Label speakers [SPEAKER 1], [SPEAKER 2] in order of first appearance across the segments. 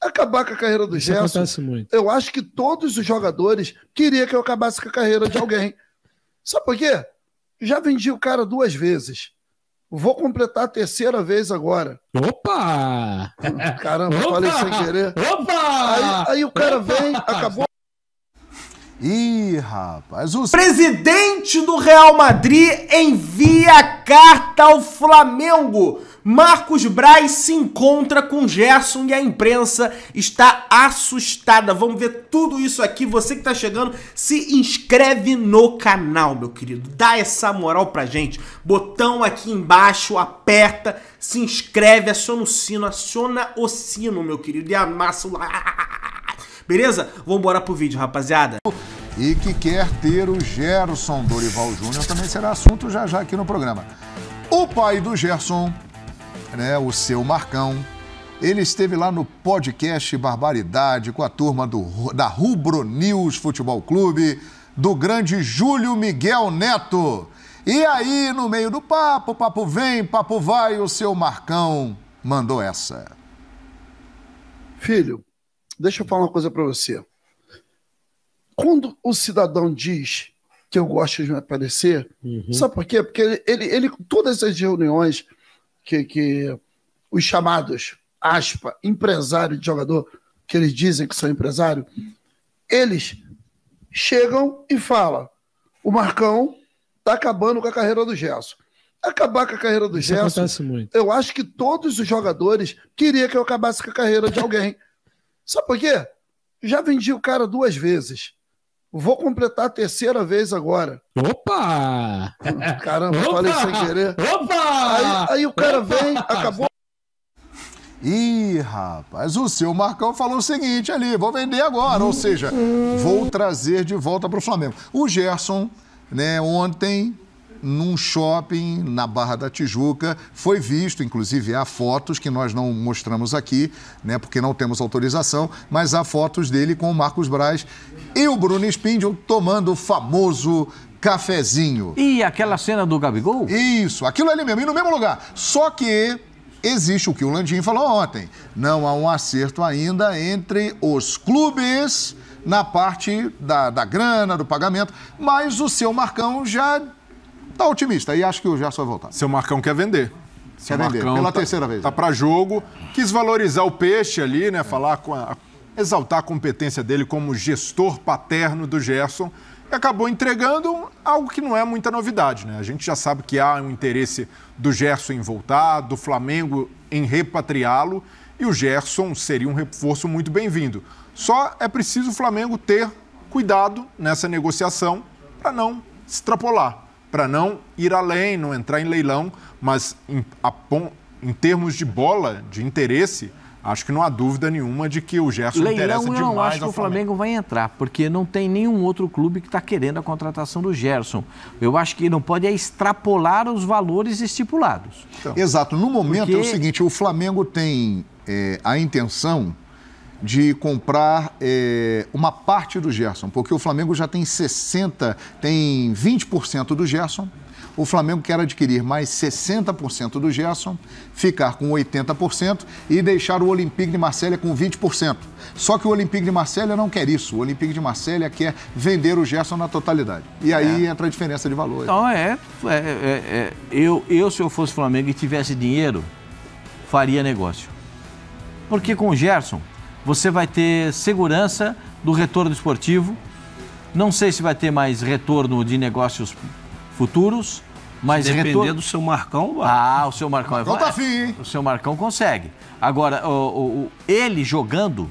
[SPEAKER 1] acabar com a carreira do Isso Gerson. Acontece muito. Eu acho que todos os jogadores queriam que eu acabasse com a carreira de alguém. Sabe por quê? Já vendi o cara duas vezes. Vou completar a terceira vez agora.
[SPEAKER 2] Opa! Caramba, Opa! falei sem
[SPEAKER 1] querer. Opa! Aí,
[SPEAKER 3] aí o cara Opa! vem, acabou Ih, rapaz. O presidente do Real Madrid envia carta ao Flamengo. Marcos Braz se encontra com Gerson e a imprensa está assustada. Vamos ver tudo isso aqui. Você que está chegando, se inscreve no canal, meu querido. Dá essa moral pra gente. Botão aqui embaixo, aperta, se inscreve, aciona o sino, aciona o sino, meu querido, e amassa o. Beleza? Vambora pro vídeo, rapaziada. E que quer
[SPEAKER 1] ter o Gerson Dorival Júnior também será assunto já já aqui no programa. O pai do Gerson, né, o seu Marcão, ele esteve lá no podcast Barbaridade com a turma do, da Rubro News Futebol Clube, do grande Júlio Miguel Neto. E aí, no meio do papo, papo vem, papo vai, o seu Marcão mandou essa. Filho, Deixa eu falar uma coisa para você. Quando o cidadão diz que eu gosto de me aparecer, uhum. sabe por quê? Porque ele, ele, ele todas as reuniões que, que os chamados, aspa, empresário de jogador, que eles dizem que são empresário, eles chegam e falam: o Marcão está acabando com a carreira do Gerson. Acabar com a carreira do Isso Gerson. Eu acho que todos os jogadores queriam que eu acabasse com a carreira de alguém. Sabe por quê? Já vendi o cara duas vezes. Vou completar a terceira vez agora.
[SPEAKER 2] Opa!
[SPEAKER 4] Caramba, Opa! falei sem querer. Opa! Aí, aí
[SPEAKER 1] o cara Opa! vem, acabou. Ih, rapaz, o seu Marcão falou o seguinte ali: vou vender agora, ou seja, vou trazer de volta para o Flamengo. O Gerson, né, ontem num shopping na Barra da Tijuca. Foi visto, inclusive há fotos que nós não mostramos aqui, né, porque não temos autorização, mas há fotos dele com o Marcos Braz e o Bruno Spindel tomando o famoso cafezinho. E aquela cena do Gabigol? Isso, aquilo ali mesmo, e no mesmo lugar. Só que existe o que o Landim falou ontem. Não há um acerto ainda entre os clubes na parte da, da grana, do pagamento,
[SPEAKER 5] mas o seu Marcão já tá otimista e acho que o Gerson vai voltar. Seu Marcão quer vender. Seu quer vender, pela tá, terceira vez. Tá é. para jogo. Quis valorizar o peixe ali, né? É. Falar com a, exaltar a competência dele como gestor paterno do Gerson e acabou entregando algo que não é muita novidade, né? A gente já sabe que há um interesse do Gerson em voltar, do Flamengo em repatriá-lo e o Gerson seria um reforço muito bem-vindo. Só é preciso o Flamengo ter cuidado nessa negociação para não extrapolar para não ir além, não entrar em leilão, mas em, a, em termos de bola, de interesse, acho que não há dúvida nenhuma de que o Gerson Leilão, interessa demais. Eu não acho que o Flamengo,
[SPEAKER 2] vai entrar, porque não tem nenhum outro clube que está querendo a contratação do Gerson. Eu acho que não pode extrapolar os valores estipulados. Então,
[SPEAKER 1] Exato. No momento porque... é o seguinte: o Flamengo tem é, a intenção de comprar é, uma parte do Gerson, porque o Flamengo já tem 60, tem 20% do Gerson. O Flamengo quer adquirir mais 60% do Gerson, ficar com 80% e deixar o Olympique de Marselha com 20%. Só que o Olympique de Marselha não quer isso. O Olympique de Marselha quer vender o Gerson na totalidade. E é. aí é. entra a diferença de valor. Então
[SPEAKER 2] é, é, é, é, eu, eu se eu fosse Flamengo e tivesse dinheiro, faria negócio. Porque com o Gerson, você vai ter segurança do retorno esportivo. Não sei se vai ter mais retorno de negócios futuros, mas se depender retor...
[SPEAKER 4] do seu Marcão. Vai.
[SPEAKER 2] Ah, o seu Marcão, Marcão é então tá fim, hein? O seu Marcão consegue. Agora, o, o, ele jogando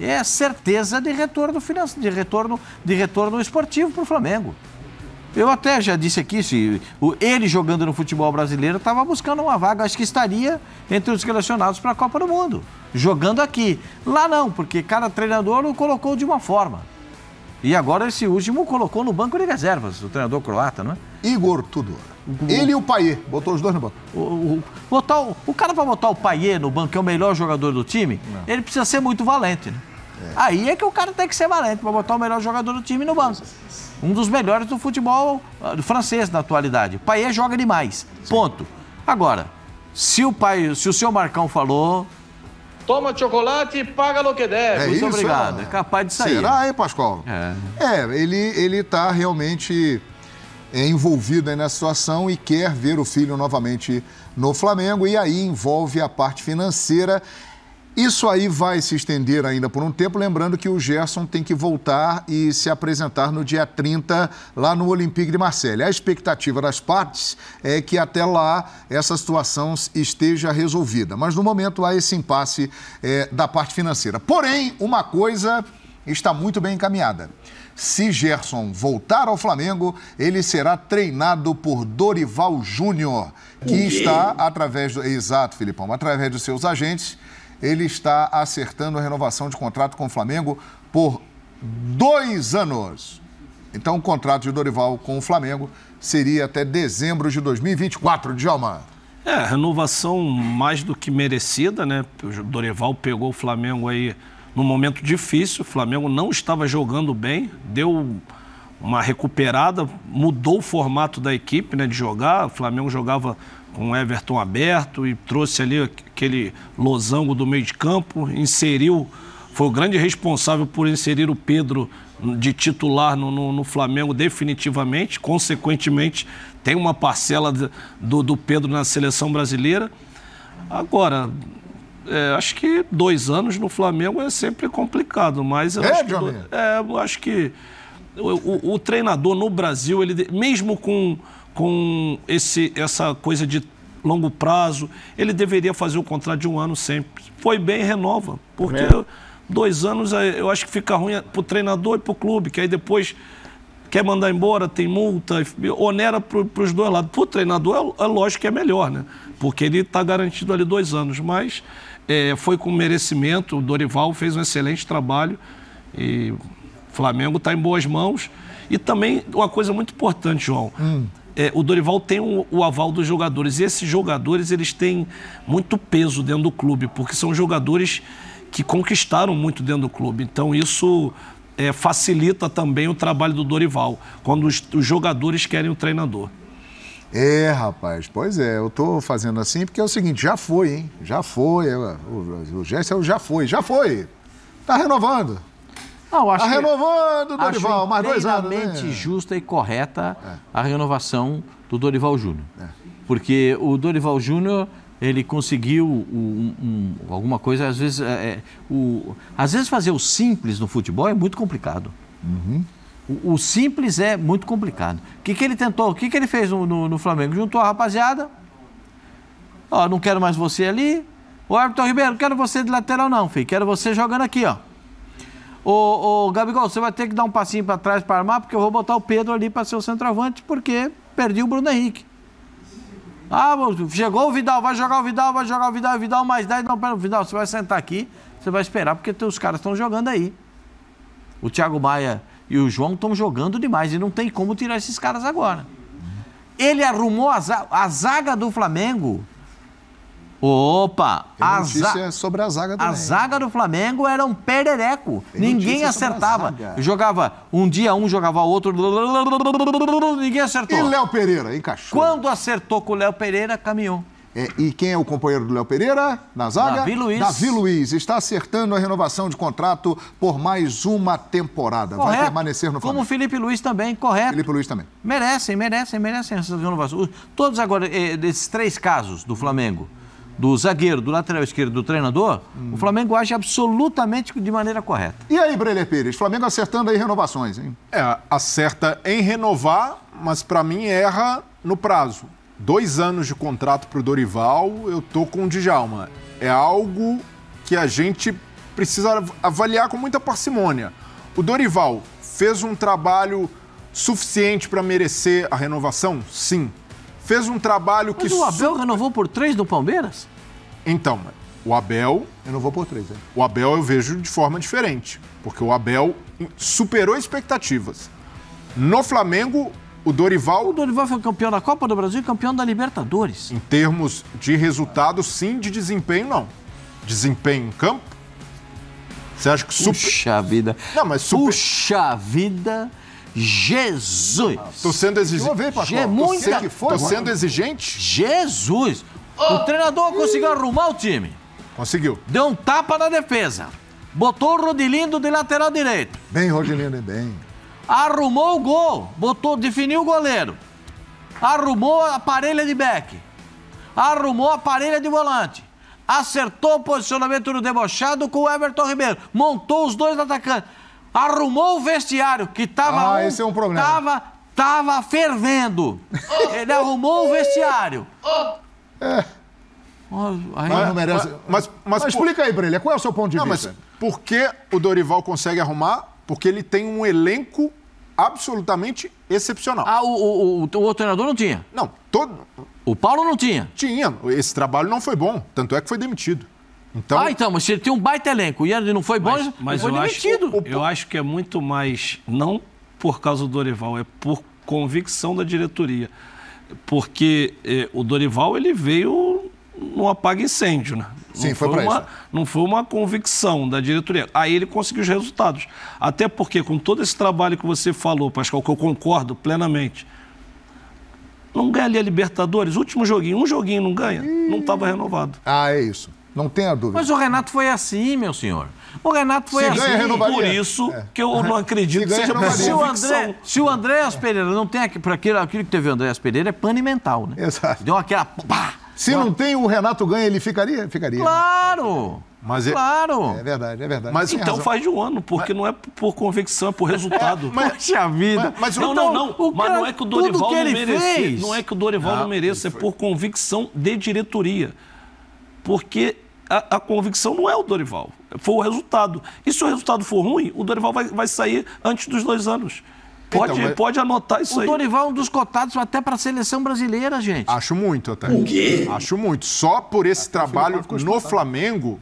[SPEAKER 2] é certeza de retorno financeiro, de retorno, de retorno esportivo para o Flamengo. Eu até já disse aqui, se ele jogando no futebol brasileiro estava buscando uma vaga, acho que estaria entre os selecionados para a Copa do Mundo, jogando aqui. Lá não, porque cada treinador o colocou de uma forma. E agora esse último colocou no banco de reservas, o treinador croata, não é? Igor Tudor. Ele e o Paier, botou os dois no banco. O, o, botar o, o cara para botar o Paier no banco, que é o melhor jogador do time, não. ele precisa ser muito valente, né? É. Aí é que o cara tem que ser valente para botar o melhor jogador do time no banco. Um dos melhores do futebol ah, francês na atualidade. Paier joga demais. Sim. Ponto. Agora, se o pai, se o seu Marcão falou, toma chocolate e paga o que deve. É Muito isso, obrigado. É capaz de sair. Será, hein, Pascoal? É, é ele ele tá
[SPEAKER 1] realmente é, envolvido nessa situação e quer ver o filho novamente no Flamengo e aí envolve a parte financeira isso aí vai se estender ainda por um tempo, lembrando que o Gerson tem que voltar e se apresentar no dia 30 lá no Olympique de Marseille. A expectativa das partes é que até lá essa situação esteja resolvida, mas no momento há esse impasse é, da parte financeira. Porém, uma coisa está muito bem encaminhada. Se Gerson voltar ao Flamengo, ele será treinado por Dorival Júnior, que está através do exato, Filipão, através dos seus agentes ele está acertando a renovação de contrato com o Flamengo por dois anos. Então, o contrato de Dorival com o Flamengo seria até dezembro de 2024, Djalma.
[SPEAKER 4] É, renovação mais do que merecida, né? O Dorival pegou o Flamengo aí num momento difícil. O Flamengo não estava jogando bem, deu uma recuperada, mudou o formato da equipe, né? De jogar. O Flamengo jogava com Everton aberto e trouxe ali aquele losango do meio de campo, inseriu, foi o grande responsável por inserir o Pedro de titular no, no, no Flamengo definitivamente, consequentemente tem uma parcela do, do Pedro na seleção brasileira. Agora, é, acho que dois anos no Flamengo é sempre complicado, mas eu é, acho que, é, eu acho que o, o, o treinador no Brasil, ele mesmo com com esse, essa coisa de longo prazo. Ele deveria fazer o contrato de um ano sempre. Foi bem, renova. Porque é. dois anos eh, eu acho que fica ruim para o treinador e para o clube, que aí depois quer mandar embora, tem multa, onera para os dois lados. Para o treinador, é, é, lógico que é melhor, né? Porque ele está garantido ali dois anos. Mas é, foi com merecimento, o Dorival fez um excelente trabalho e o Flamengo está em boas mãos. E também uma coisa muito importante, João. Hum é, o Dorival tem o, o, aval dos jogadores. E esses jogadores, eles têm muito peso dentro do clube, porque são jogadores que conquistaram muito dentro do clube. Então, isso é, facilita também o trabalho do Dorival, quando os, os jogadores querem o treinador.
[SPEAKER 1] É, rapaz, pois é, eu tô fazendo assim porque é o seguinte, já foi, hein? Já foi, é, o, o gesto já foi, já foi. Tá
[SPEAKER 2] renovando.
[SPEAKER 1] Não, acho a tá renovando Dorival, mais dois anos. Né?
[SPEAKER 2] justa e correta é. a renovação do Dorival Júnior. É. Porque o Dorival Júnior ele conseguiu um, um, alguma coisa, às vezes, é, é, o, às vezes fazer o simples no futebol é muito complicado. Uhum. O, o, simples é muito complicado. O que, que ele tentou? O que, que ele fez no, no, no Flamengo? Juntou a rapaziada. Ó, não quero mais você ali. Ô, Everton Ribeiro, não quero você de lateral não, filho. Quero você jogando aqui, ó. Ô, ô, Gabigol, você vai ter que dar um passinho para trás para armar, porque eu vou botar o Pedro ali para ser o centroavante, porque perdi o Bruno Henrique. Ah, chegou o Vidal, vai jogar o Vidal, vai jogar o Vidal, Vidal mais 10. Não, pera, Vidal, você vai sentar aqui, você vai esperar, porque os caras estão jogando aí. O Thiago Maia e o João estão jogando demais e não tem como tirar esses caras agora. Ele arrumou a zaga, a zaga do Flamengo Opa! A é sobre
[SPEAKER 1] a zaga do A Flamengo.
[SPEAKER 2] zaga do Flamengo era um perereco. Tem Ninguém acertava. Jogava um dia um, jogava outro. Ninguém acertou. E Léo Pereira, encaixou. Quando acertou com o Léo Pereira, caminhou.
[SPEAKER 1] É, e quem é o companheiro do Léo Pereira na zaga? Davi Luiz. Davi Luiz está acertando a renovação de contrato por mais uma temporada. Correto. Vai
[SPEAKER 2] permanecer no Flamengo. Como o Felipe Luiz também, correto. Felipe Luiz também. Merecem, merecem, merecem essa renovação. Todos agora, eh, desses três casos do Flamengo, do zagueiro, do lateral esquerdo, do treinador, hum. o Flamengo age absolutamente
[SPEAKER 5] de maneira correta. E aí, Brelê Pires, Flamengo acertando aí renovações, hein? É, acerta em renovar, mas para mim erra no prazo. Dois anos de contrato para o Dorival, eu tô com o Djalma. É algo que a gente precisa avaliar com muita parcimônia. O Dorival fez um trabalho suficiente para merecer a renovação? Sim. Fez um trabalho Mas que. o Abel super... renovou por três do Palmeiras? Então, o Abel. Eu não vou por três, hein? É. O Abel eu vejo de forma diferente. Porque o Abel superou expectativas. No Flamengo, o Dorival. O Dorival foi campeão da Copa do Brasil e campeão da Libertadores. Em termos de resultado, sim, de desempenho, não. Desempenho em campo? Você acha que super. Puxa vida. Não, mas super. Puxa vida. Jesus! Estou sendo exigente. Je... Muita... Estou sendo exigente? Jesus!
[SPEAKER 2] O ah. treinador conseguiu arrumar o time. Conseguiu. Deu um tapa na defesa. Botou o Rodilindo de lateral direito. Bem, Rodilindo, bem. Arrumou o gol. Botou, definiu o goleiro. Arrumou a parelha de back. Arrumou a parelha de volante. Acertou o posicionamento do debochado com o Everton Ribeiro. Montou os dois atacantes arrumou o vestiário, que estava ah, esse é um problema. Tava,
[SPEAKER 5] tava fervendo. Ele arrumou o vestiário.
[SPEAKER 2] É. Aí, mas, não merece. Mas, mas, mas, explica aí,
[SPEAKER 5] Brilha, qual é o seu ponto de não, vista? Mas por que o Dorival consegue arrumar? Porque ele tem um elenco absolutamente excepcional. Ah, o, o, o, o outro treinador não tinha? Não, todo. O Paulo não tinha? Tinha. Esse trabalho não foi bom, tanto é que foi demitido. Então... Ah, então,
[SPEAKER 4] mas ele tem um baita elenco.
[SPEAKER 5] E ele não foi bom, mas,
[SPEAKER 2] mas foi eu demitido.
[SPEAKER 4] Acho, eu acho que é muito mais, não por causa do Dorival, é por convicção da diretoria. Porque eh, o Dorival, ele veio num apaga-incêndio, né? Sim, não foi, foi uma, isso. Não foi uma convicção da diretoria. Aí ele conseguiu os resultados. Até porque, com todo esse trabalho que você falou, Pascal, que eu concordo plenamente, não ganha ali a Libertadores, último joguinho, um joguinho não ganha, não estava renovado. Ah, é isso. Não tenha dúvida. Mas o Renato foi assim, meu senhor. O
[SPEAKER 2] Renato foi se assim. Ganha, por isso é. que eu não acredito se ganha, seja o André, se o André Pereira não tem aqui, aquilo, aquilo que teve o André Pereira é pane mental, né? Exato. Deu aquela pá, se não
[SPEAKER 1] tem o Renato ganha, ele ficaria? Ficaria. Né? Claro! Mas é, claro! É
[SPEAKER 2] verdade, é verdade. Mas,
[SPEAKER 1] então razão. faz de um ano, porque mas... não
[SPEAKER 4] é por convicção, é por resultado. É, mas, Poxa vida! Mas, mas não, então, não, não. Mas não é que o Dorival que não merecia. Fez. Não é que o Dorival não, não mereça, é por convicção de diretoria porque a, a, convicção não é o Dorival, foi o resultado. E se o resultado for ruim, o Dorival vai, vai sair antes dos dois anos. Então, pode, então, mas... pode anotar isso o aí. O Dorival
[SPEAKER 5] é um dos cotados até para a seleção brasileira, gente. Acho muito até.
[SPEAKER 2] O quê? Acho
[SPEAKER 5] muito. Só por esse trabalho no Flamengo.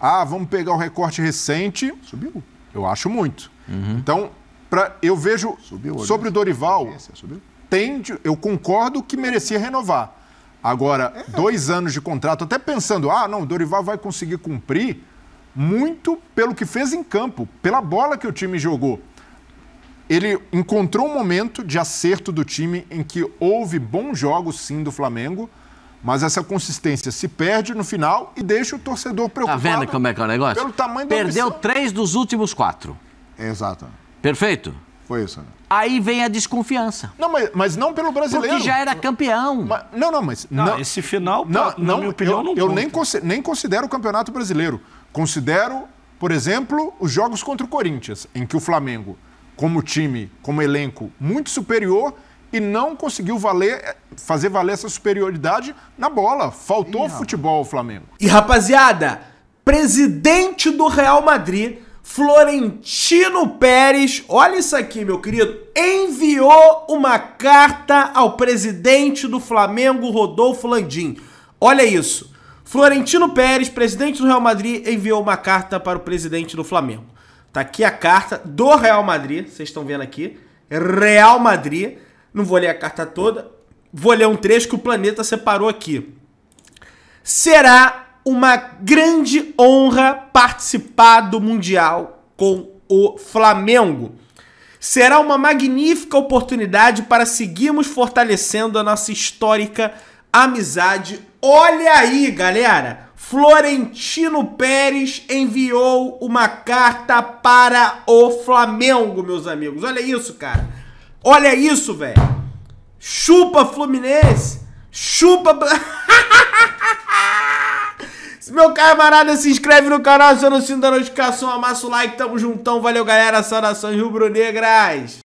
[SPEAKER 5] Ah, vamos pegar o recorte recente. Subiu. Eu acho muito. Uhum. Então, pra, eu vejo. Subiu, sobre o Dorival. Subiu. eu concordo que merecia renovar. Agora, é. dois anos de contrato, até pensando, ah, não, o Dorival vai conseguir cumprir muito pelo que fez em campo, pela bola que o time jogou. Ele encontrou um momento de acerto do time em que houve bons jogos, sim, do Flamengo, mas essa consistência se perde no final e deixa o torcedor preocupado. Tá vendo como é que é o negócio? Pelo tamanho da Perdeu
[SPEAKER 2] três dos últimos quatro. Exato.
[SPEAKER 5] Perfeito? Foi isso. Né? Aí vem a desconfiança. Não, mas, mas não pelo brasileiro. Porque já era campeão. Mas, não, não, mas. Não, não, esse final, não, não, na minha opinião, eu, não. Eu nem, consi nem considero o campeonato brasileiro. Considero, por exemplo, os jogos contra o Corinthians, em que o Flamengo, como time, como elenco, muito superior e não conseguiu valer, eh, fazer valer essa superioridade na bola.
[SPEAKER 3] Faltou futebol ao Flamengo. E rapaziada, presidente do Real Madrid Florentino Pérez, olha isso aqui, meu querido, enviou uma carta ao presidente do Flamengo, Rodolfo Landim. Olha isso. Florentino Pérez, presidente do Real Madrid, enviou uma carta para o presidente do Flamengo. Tá aqui a carta do Real Madrid, vocês estão vendo aqui. Real Madrid. Não vou ler a carta toda, vou ler um trecho que o planeta separou aqui. Será uma grande honra participar do Mundial com o Flamengo. Será uma magnífica oportunidade para seguirmos fortalecendo a nossa histórica amizade. Olha aí, galera! Florentino Pérez enviou uma carta para o Flamengo, meus amigos. Olha isso, cara. Olha isso, velho. Chupa Fluminense. Chupa. Se meu camarada se inscreve no canal, aciona o sino da notificação, amassa o like, tamo juntão, valeu galera, saudações rubro-negras!